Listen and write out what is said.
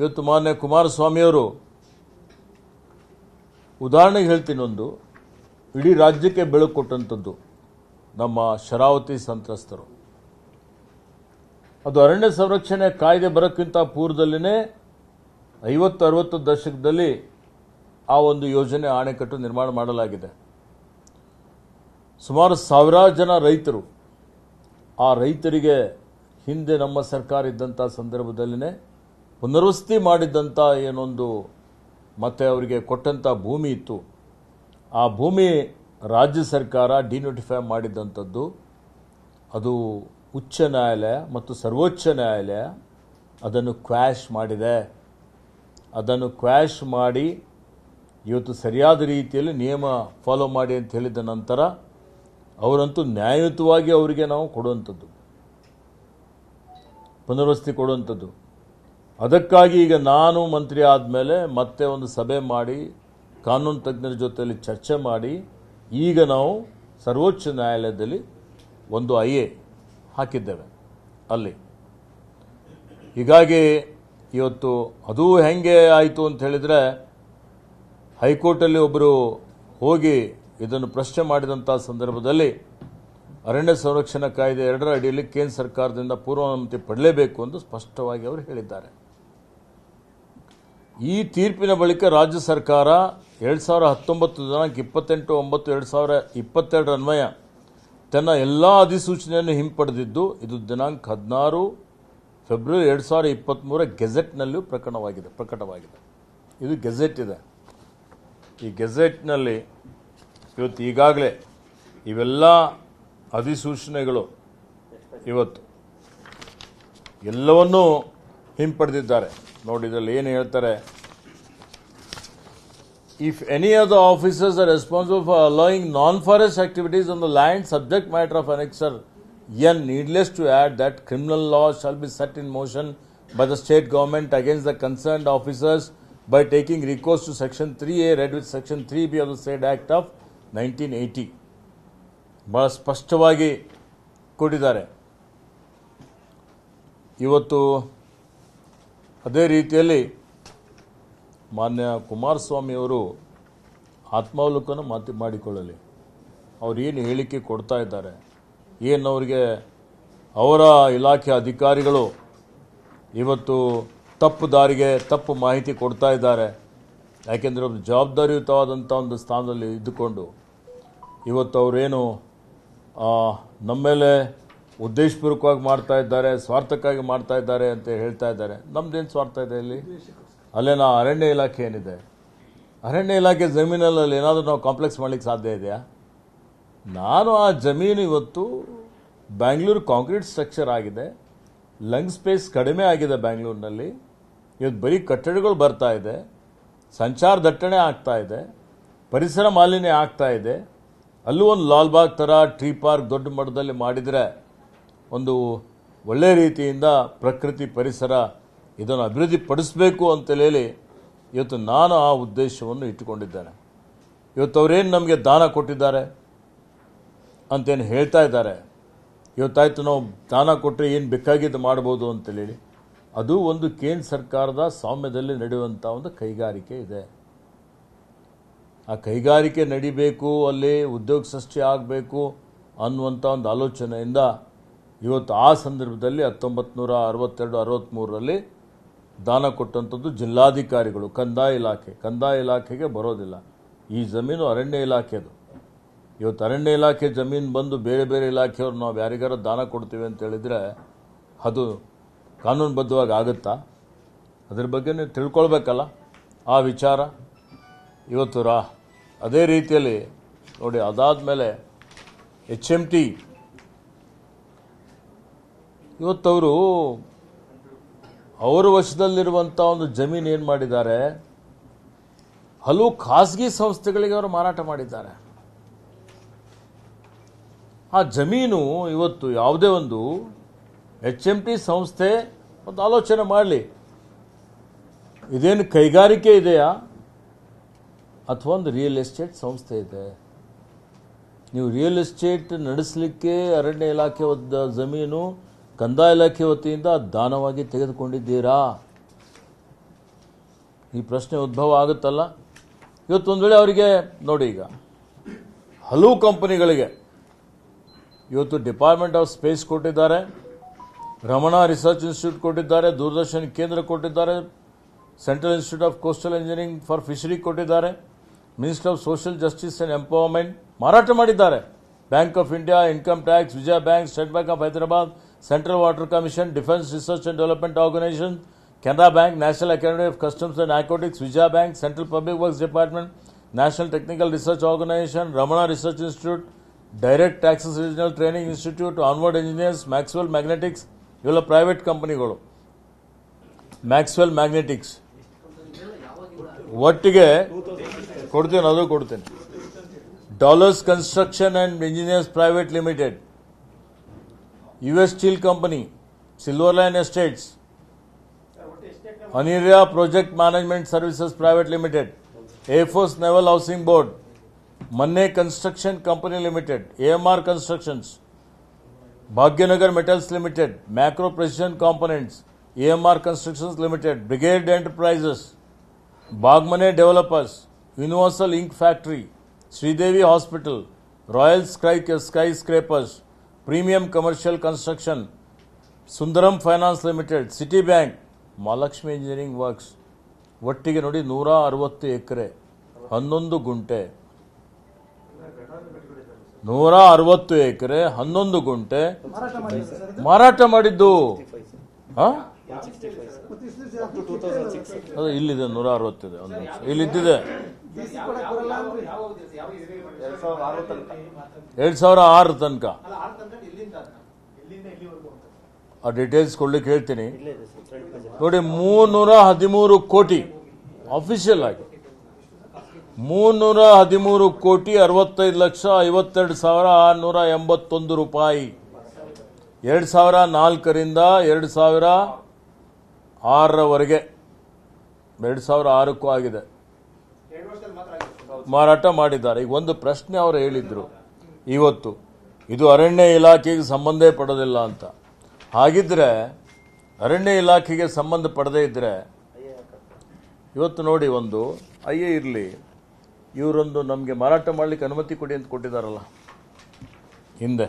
ಇವತ್ತು ಮಾನ್ಯ ಕುಮಾರಸ್ವಾಮಿಯವರು ಉದಾಹರಣೆಗೆ ಹೇಳ್ತೀನಿ ಒಂದು ಇಡೀ ರಾಜ್ಯಕ್ಕೆ ಬೆಳಕು ಕೊಟ್ಟಂಥದ್ದು ನಮ್ಮ ಶರಾವತಿ ಸಂತ್ರಸ್ತರು ಅದು ಅರಣ್ಯ ಸಂರಕ್ಷಣೆ ಕಾಯ್ದೆ ಬರೋಕ್ಕಿಂತ ಪೂರ್ವದಲ್ಲಿನೇ ಐವತ್ತು ಅರವತ್ತು ದಶಕದಲ್ಲಿ ಆ ಒಂದು ಯೋಜನೆ ಆಣೆಕಟ್ಟು ನಿರ್ಮಾಣ ಮಾಡಲಾಗಿದೆ ಸುಮಾರು ಸಾವಿರಾರು ಜನ ರೈತರು ಆ ರೈತರಿಗೆ ಹಿಂದೆ ನಮ್ಮ ಸರ್ಕಾರ ಇದ್ದಂಥ ಸಂದರ್ಭದಲ್ಲಿನೇ ಪುನರ್ವಸತಿ ಮಾಡಿದ್ದಂಥ ಏನೊಂದು ಮತ್ತು ಅವರಿಗೆ ಕೊಟ್ಟಂಥ ಭೂಮಿ ಇತ್ತು ಆ ಭೂಮಿ ರಾಜ್ಯ ಸರ್ಕಾರ ಡಿನೋಟಿಫೈ ಮಾಡಿದ್ದಂಥದ್ದು ಅದು ಉಚ್ಚ ನ್ಯಾಯಾಲಯ ಮತ್ತು ಸರ್ವೋಚ್ಚ ನ್ಯಾಯಾಲಯ ಅದನ್ನು ಕ್ವ್ಯಾಶ್ ಮಾಡಿದೆ ಅದನ್ನು ಕ್ವ್ಯಾಶ್ ಮಾಡಿ ಇವತ್ತು ಸರಿಯಾದ ರೀತಿಯಲ್ಲಿ ನಿಯಮ ಫಾಲೋ ಮಾಡಿ ಅಂತ ಹೇಳಿದ ನಂತರ ಅವರಂತೂ ನ್ಯಾಯಯುತವಾಗಿ ಅವರಿಗೆ ನಾವು ಕೊಡುವಂಥದ್ದು ಪುನರ್ವಸತಿ ಕೊಡುವಂಥದ್ದು ಅದಕ್ಕಾಗಿ ಈಗ ನಾನು ಮಂತ್ರಿ ಆದಮೇಲೆ ಮತ್ತೆ ಒಂದು ಸಭೆ ಮಾಡಿ ಕಾನೂನು ತಜ್ಞರ ಜೊತೆಯಲ್ಲಿ ಚರ್ಚೆ ಮಾಡಿ ಈಗ ನಾವು ಸರ್ವೋಚ್ಚ ನ್ಯಾಯಾಲಯದಲ್ಲಿ ಒಂದು ಐ ಎ ಹಾಕಿದ್ದೇವೆ ಅಲ್ಲಿ ಹೀಗಾಗಿ ಇವತ್ತು ಅದು ಹೆಂಗೆ ಆಯಿತು ಅಂತ ಹೇಳಿದರೆ ಹೈಕೋರ್ಟಲ್ಲಿ ಒಬ್ಬರು ಹೋಗಿ ಇದನ್ನು ಪ್ರಶ್ನೆ ಮಾಡಿದಂಥ ಸಂದರ್ಭದಲ್ಲಿ ಅರಣ್ಯ ಸಂರಕ್ಷಣಾ ಕಾಯ್ದೆ ಎರಡರ ಅಡಿಯಲ್ಲಿ ಕೇಂದ್ರ ಸರ್ಕಾರದಿಂದ ಪೂರ್ವಾನುಮತಿ ಪಡಲೇಬೇಕು ಎಂದು ಸ್ಪಷ್ಟವಾಗಿ ಅವರು ಹೇಳಿದ್ದಾರೆ ಈ ತೀರ್ಪಿನ ಬಳಿಕ ರಾಜ್ಯ ಸರ್ಕಾರ ಎರಡು ಸಾವಿರ ಹತ್ತೊಂಬತ್ತು ದಿನಾಂಕ ಇಪ್ಪತ್ತೆಂಟು ಒಂಬತ್ತು ಎರಡು ಸಾವಿರ ಇಪ್ಪತ್ತೆರಡರ ಅನ್ವಯ ತನ್ನ ಎಲ್ಲ ಅಧಿಸೂಚನೆಯನ್ನು ಹಿಂಪಡೆದಿದ್ದು ಇದು ದಿನಾಂಕ ಹದಿನಾರು ಫೆಬ್ರವರಿ ಎರಡು ಸಾವಿರ ಇಪ್ಪತ್ತ್ಮೂರ ಗೆಜೆಟ್ನಲ್ಲಿಯೂ ಪ್ರಕಟವಾಗಿದೆ ಪ್ರಕಟವಾಗಿದೆ ಇದು ಗೆಜೆಟ್ ಇದೆ ಈ ಗೆಜೆಟ್ನಲ್ಲಿ ಇವತ್ತು ಈಗಾಗಲೇ ಇವೆಲ್ಲ ಅಧಿಸೂಚನೆಗಳು ಇವತ್ತು ಎಲ್ಲವನ್ನೂ ಹಿಂಪಡೆದಿದ್ದಾರೆ ನೋಡಿ ಇದರಲ್ಲಿ ಏನು ಹೇಳ್ತಾರೆ if any of the officers are responsible for allowing non forest activities on land matter of to an needless that criminal law shall be set in motion by the state government against the concern officers by taking recourse to section three a read with section b of three the nineteen eighty ಬಹಳ ಸ್ಪಷ್ಟವಾಗಿ ಕೊಟ್ಟಿದ್ದಾರೆ ಇವತ್ತು ಅದೇ ರೀತಿಯಲ್ಲಿ ಮಾನ್ಯ ಕುಮಾರಸ್ವಾಮಿಯವರು ಆತ್ಮಾವಲೋಕನ ಮಾತು ಮಾಡಿಕೊಳ್ಳಲಿ ಅವರು ಏನು ಹೇಳಿಕೆ ಕೊಡ್ತಾ ಇದ್ದಾರೆ ಏನು ಅವರಿಗೆ ಅವರ ಇಲಾಖೆ ಅಧಿಕಾರಿಗಳು ಇವತ್ತು ತಪ್ಪು ದಾರಿಗೆ ತಪ್ಪು ಮಾಹಿತಿ ಕೊಡ್ತಾ ಇದ್ದಾರೆ ಯಾಕೆಂದರೆ ಒಂದು ಜವಾಬ್ದಾರಿಯುತವಾದಂಥ ಒಂದು ಸ್ಥಾನದಲ್ಲಿ ಇದ್ದುಕೊಂಡು ಇವತ್ತು ಅವರೇನು ನಮ್ಮ ಮೇಲೆ ಉದ್ದೇಶಪೂರ್ವಕವಾಗಿ ಮಾಡ್ತಾ ಇದ್ದಾರೆ ಸ್ವಾರ್ಥಕ್ಕಾಗಿ ಮಾಡ್ತಾ ಇದ್ದಾರೆ ಅಂತ ಹೇಳ್ತಾ ಇದ್ದಾರೆ ನಮ್ದೇನು ಸ್ವಾರ್ಥ ಇದೆ ಇಲ್ಲಿ ಅಲ್ಲೇ ನಾವು ಅರಣ್ಯ ಇಲಾಖೆ ಏನಿದೆ ಅರಣ್ಯ ಇಲಾಖೆ ಜಮೀನಲ್ಲಿ ಏನಾದರೂ ನಾವು ಕಾಂಪ್ಲೆಕ್ಸ್ ಮಾಡಲಿಕ್ಕೆ ಸಾಧ್ಯ ಇದೆಯಾ ನಾನು ಆ ಜಮೀನು ಇವತ್ತು ಬ್ಯಾಂಗ್ಳೂರು ಕಾಂಕ್ರೀಟ್ ಸ್ಟ್ರಕ್ಚರ್ ಆಗಿದೆ ಲಂಗ್ ಸ್ಪೇಸ್ ಕಡಿಮೆ ಆಗಿದೆ ಬ್ಯಾಂಗ್ಳೂರಿನಲ್ಲಿ ಇವತ್ತು ಬರೀ ಕಟ್ಟಡಗಳು ಬರ್ತಾ ಇದೆ ಸಂಚಾರ ದಟ್ಟಣೆ ಆಗ್ತಾ ಇದೆ ಪರಿಸರ ಮಾಲಿನ್ಯ ಆಗ್ತಾ ಇದೆ ಅಲ್ಲೂ ಒಂದು ಲಾಲ್ಬಾಗ್ ಥರ ಟ್ರೀ ಪಾರ್ಕ್ ದೊಡ್ಡ ಮಟ್ಟದಲ್ಲಿ ಮಾಡಿದರೆ ಒಂದು ಒಳ್ಳೆ ರೀತಿಯಿಂದ ಪ್ರಕೃತಿ ಪರಿಸರ ಇದನ್ನು ಅಭಿವೃದ್ಧಿಪಡಿಸಬೇಕು ಪಡಿಸಬೇಕು ಅಂತೇಳಿ ಇವತ್ತು ನಾನು ಆ ಉದ್ದೇಶವನ್ನು ಇಟ್ಟುಕೊಂಡಿದ್ದೇನೆ ಇವತ್ತು ಅವರೇನು ನಮಗೆ ದಾನ ಕೊಟ್ಟಿದ್ದಾರೆ ಅಂತೇನು ಹೇಳ್ತಾ ಇದ್ದಾರೆ ಇವತ್ತಾಯಿತು ನಾವು ದಾನ ಕೊಟ್ಟರೆ ಏನು ಬೇಕಾಗಿದ್ದು ಮಾಡ್ಬೋದು ಅಂತೇಳಿ ಅದು ಒಂದು ಕೇಂದ್ರ ಸರ್ಕಾರದ ಸ್ವಾಮ್ಯದಲ್ಲಿ ನಡೆಯುವಂಥ ಒಂದು ಕೈಗಾರಿಕೆ ಇದೆ ಆ ಕೈಗಾರಿಕೆ ನಡಿಬೇಕು ಅಲ್ಲಿ ಉದ್ಯೋಗ ಸೃಷ್ಟಿ ಆಗಬೇಕು ಅನ್ನುವಂಥ ಒಂದು ಆಲೋಚನೆಯಿಂದ ಇವತ್ತು ಆ ಸಂದರ್ಭದಲ್ಲಿ ಹತ್ತೊಂಬತ್ತು ನೂರ ಅರವತ್ತೆರಡು ಅರವತ್ತ್ಮೂರರಲ್ಲಿ ದಾನ ಕೊಟ್ಟಂಥದ್ದು ಜಿಲ್ಲಾಧಿಕಾರಿಗಳು ಕಂದಾಯ ಇಲಾಖೆ ಕಂದಾಯ ಇಲಾಖೆಗೆ ಬರೋದಿಲ್ಲ ಈ ಜಮೀನು ಅರಣ್ಯ ಇಲಾಖೆದು ಇವತ್ತು ಅರಣ್ಯ ಇಲಾಖೆ ಜಮೀನು ಬಂದು ಬೇರೆ ಬೇರೆ ಇಲಾಖೆಯವ್ರು ನಾವು ಯಾರಿಗಾರ ದಾನ ಕೊಡ್ತೀವಿ ಅಂತ ಹೇಳಿದರೆ ಅದು ಕಾನೂನುಬದ್ಧವಾಗಿ ಆಗುತ್ತಾ ಅದ್ರ ಬಗ್ಗೆ ತಿಳ್ಕೊಳ್ಬೇಕಲ್ಲ ಆ ವಿಚಾರ ಇವತ್ತು ರಾ ಅದೇ ರೀತಿಯಲ್ಲಿ ನೋಡಿ ಅದಾದ ಮೇಲೆ ಎಚ್ ಎಮ್ ಟಿ ಇವತ್ತವರು ಅವರ ವಶದಲ್ಲಿರುವಂಥ ಒಂದು ಜಮೀನು ಏನು ಮಾಡಿದ್ದಾರೆ ಹಲವು ಖಾಸಗಿ ಸಂಸ್ಥೆಗಳಿಗೆ ಅವರು ಮಾರಾಟ ಮಾಡಿದ್ದಾರೆ ಆ ಜಮೀನು ಇವತ್ತು ಯಾವುದೇ ಒಂದು ಎಚ್ ಎಂ ಟಿ ಸಂಸ್ಥೆ ಒಂದು ಆಲೋಚನೆ ಮಾಡಲಿ ಇದೇನು ಕೈಗಾರಿಕೆ ಇದೆಯಾ ಅಥವಾ ಒಂದು ರಿಯಲ್ ಎಸ್ಟೇಟ್ ಸಂಸ್ಥೆ ಇದೆ ನೀವು ರಿಯಲ್ ಎಸ್ಟೇಟ್ ನಡೆಸಲಿಕ್ಕೆ ಅರಣ್ಯ ಇಲಾಖೆ ಜಮೀನು ಕಂದಾಯ ಇಲಾಖೆ ವತಿಯಿಂದ ದಾನವಾಗಿ ತೆಗೆದುಕೊಂಡಿದ್ದೀರಾ ಈ ಪ್ರಶ್ನೆ ಉದ್ಭವ ಆಗುತ್ತಲ್ಲ ಇವತ್ತೊಂದು ವೇಳೆ ಅವರಿಗೆ ನೋಡಿ ಈಗ ಹಲವು ಕಂಪನಿಗಳಿಗೆ ಇವತ್ತು ಡಿಪಾರ್ಟ್ಮೆಂಟ್ ಆಫ್ ಸ್ಪೇಸ್ ಕೊಟ್ಟಿದ್ದಾರೆ ರಮಣ ರಿಸರ್ಚ್ ಇನ್ಸ್ಟಿಟ್ಯೂಟ್ ಕೊಟ್ಟಿದ್ದಾರೆ ದೂರದರ್ಶನ್ ಕೇಂದ್ರ ಕೊಟ್ಟಿದ್ದಾರೆ central institute of coastal engineering for fishery ಕೊಟ್ಟಿದ್ದಾರೆ minister of social justice and empowerment ಮಾರಾಟ ಮಾಡಿದ್ದಾರೆ bank of India income tax Vijaya bank state bank of Hyderabad Central Water Commission, Defence Research and Development Organisation, Canada Bank, National Academy of Customs and Narcotics, Vijaya Bank, Central Public Works Department, National Technical Research Organization, Ramana Research Institute, direct taxes regional training institute onward engineers Maxwell magnetics ಇವೆಲ್ಲ private ಕಂಪನಿಗಳು Maxwell magnetics ಒಟ್ಟಿಗೆ ಕೊಡ್ತೀನಿ ಅದು ಕೊಡ್ತೀನಿ dollars construction and engineers private limited US Steel Company, Silver Line Estates, Anirya Project Management Services Private Limited, Air Force Naval Housing Board, Manne Construction Company Limited, AMR Constructions, Bhagyanagar Metals Limited, Macro Precision Components, AMR Constructions Limited, Brigade Enterprises, Bhagmane Developers, Universal Ink Factory, Sridevi Hospital, Royal Sky Skyscrapers, premium commercial construction Sundaram finance limited Citi bank Mahalakshmi engineering works ಒಟ್ಟಿಗೆ ನೋಡಿ ನೂರ ಅರವತ್ತು ಎಕರೆ ಹನ್ನೊಂದು ಗುಂಟೆ ನೂರ ಅರವತ್ತು ಎಕರೆ ಹನ್ನೊಂದು ಗುಂಟೆ ಮಾರಾಟ ಮಾಡಿದ್ದು ಇಲ್ಲಿದೆ ನೂರ ಅರವತ್ತಿದೆ ಒಂದು ಇಲ್ಲಿದ್ದಿದೆ ಎರಡ್ ಸಾವಿರ ಆರು ತನಕ ಆ ಡೀಟೇಲ್ಸ್ ಕೊಡ್ಲಿಕ್ಕೆ ಹೇಳ್ತೀನಿ ನೋಡಿ ಮೂರ್ನೂರ ಹದಿಮೂರು ಕೋಟಿ ಅಫಿಷಿಯಲ್ ಆಗಿ ಮೂನ್ನೂರ ಹದಿಮೂರು ಕೋಟಿ ಅರವತ್ತೈದು ಲಕ್ಷ ಐವತ್ತೆರಡು ಸಾವಿರ ಆರುನೂರ ಎಂಬತ್ತೊಂದು ರೂಪಾಯಿ ಎರಡು ಸಾವಿರ ನಾಲ್ಕರಿಂದ ಎರಡು ಸಾವಿರ ಆರರವರೆಗೆ ಎರಡು ಸಾವಿರ ಆರಕ್ಕೂ ಆಗಿದೆ ಮಾರಾಟ ಮಾಡಿದ್ದಾರೆ ಈಗ ಒಂದು ಪ್ರಶ್ನೆ ಅವರು ಹೇಳಿದರು ಇವತ್ತು ಇದು ಅರಣ್ಯ ಇಲಾಖೆಗೆ ಸಂಬಂಧ ಪಡೋದಿಲ್ಲ ಅಂತ ಹಾಗಿದ್ರೆ ಅರಣ್ಯ ಇಲಾಖೆಗೆ ಸಂಬಂಧ ಪಡದೇ ಇದ್ದರೆ ಇವತ್ತು ನೋಡಿ ಒಂದು ಅಯ್ಯ ಇರಲಿ ಇವರೊಂದು ನಮಗೆ ಮಾರಾಟ ಮಾಡಲಿಕ್ಕೆ ಅನುಮತಿ ಕೊಡಿ ಅಂತ ಕೊಟ್ಟಿದ್ದಾರಲ್ಲ ಹಿಂದೆ